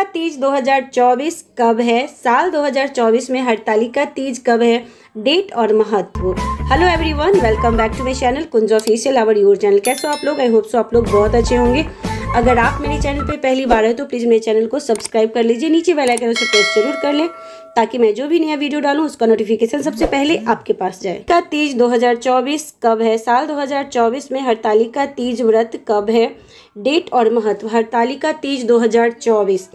हड़तालिका तीज 2024 कब है साल 2024 में हरतालिका तीज कब है डेट और महत्व hello everyone welcome back to my channel Kunj official our your channel कैसे हो आप लोग आई होप सो आप लोग बहुत अच्छे होंगे अगर आप मेरे चैनल पे पहली बार है तो प्लीज़ मेरे चैनल को सब्सक्राइब कर लीजिए नीचे बेल आइकन उसे प्रेस जरूर कर लें ताकि मैं जो भी नया वीडियो डालूं उसका नोटिफिकेशन सबसे पहले आपके पास जाए का तीज 2024 कब है साल 2024 में हरतालिका तीज व्रत कब है डेट और महत्व हड़तालिका तीज 2024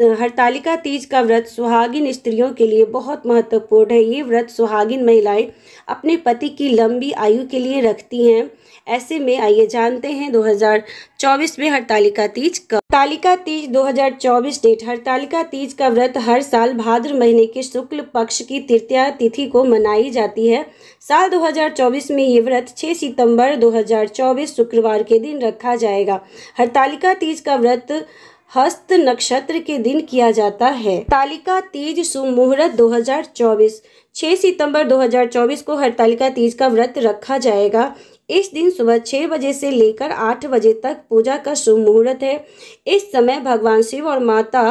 हड़तालिका तीज का व्रत सुहागिन स्त्रियों के लिए बहुत महत्वपूर्ण है ये व्रत सुहागिन महिलाएं अपने पति की लंबी आयु के लिए रखती हैं ऐसे में आइए जानते हैं 2024 में हड़तालिका तीज का हड़तालिका तीज 2024 डेट हड़तालिका तीज का व्रत हर साल भाद्र महीने के शुक्ल पक्ष की तृतीया तिथि को मनाई जाती है साल 2024 में ये व्रत 6 सितंबर 2024 शुक्रवार के दिन रखा जाएगा हड़तालिका तीज का व्रत हस्त नक्षत्र के दिन किया जाता है तालिका तीज सुमुहूर्त 2024 6 सितंबर 2024 को हरतालिका तीज का व्रत रखा जाएगा इस दिन सुबह छः बजे से लेकर आठ बजे तक पूजा का शुभ मुहूर्त है इस समय भगवान शिव और माता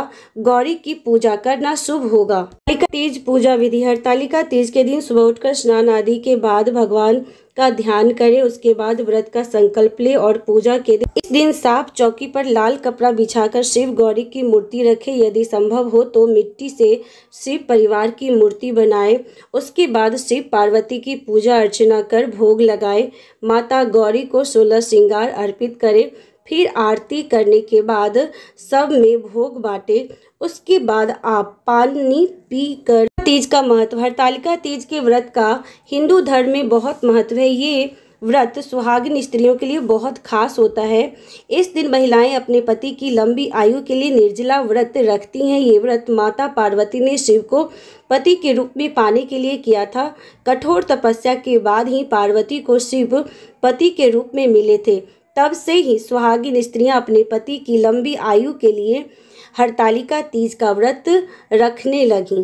गौरी की पूजा करना शुभ होगा तीज पूजा विधि हरतालिका तीज के दिन सुबह उठकर स्नान आदि के बाद भगवान का ध्यान करें उसके बाद व्रत का संकल्प लें और पूजा के दिन इस दिन साफ चौकी पर लाल कपड़ा बिछाकर शिव गौरी की मूर्ति रखें यदि संभव हो तो मिट्टी से शिव परिवार की मूर्ति बनाएं उसके बाद शिव पार्वती की पूजा अर्चना कर भोग लगाएं माता गौरी को सोलह श्रृंगार अर्पित करें फिर आरती करने के बाद सब में भोग बांटे उसके बाद आप पानी पी कर तीज का महत्व हड़तालिका तीज के व्रत का हिंदू धर्म में बहुत महत्व है ये व्रत सुहागिन स्त्रियों के लिए बहुत खास होता है इस दिन महिलाएं अपने पति की लंबी आयु के लिए निर्जला व्रत रखती हैं ये व्रत माता पार्वती ने शिव को पति के रूप में पाने के लिए किया था कठोर तपस्या के बाद ही पार्वती को शिव पति के रूप में मिले थे तब से ही सुहागिन स्त्रियां अपने पति की लंबी आयु के लिए हड़तालिका तीज का व्रत रखने लगीं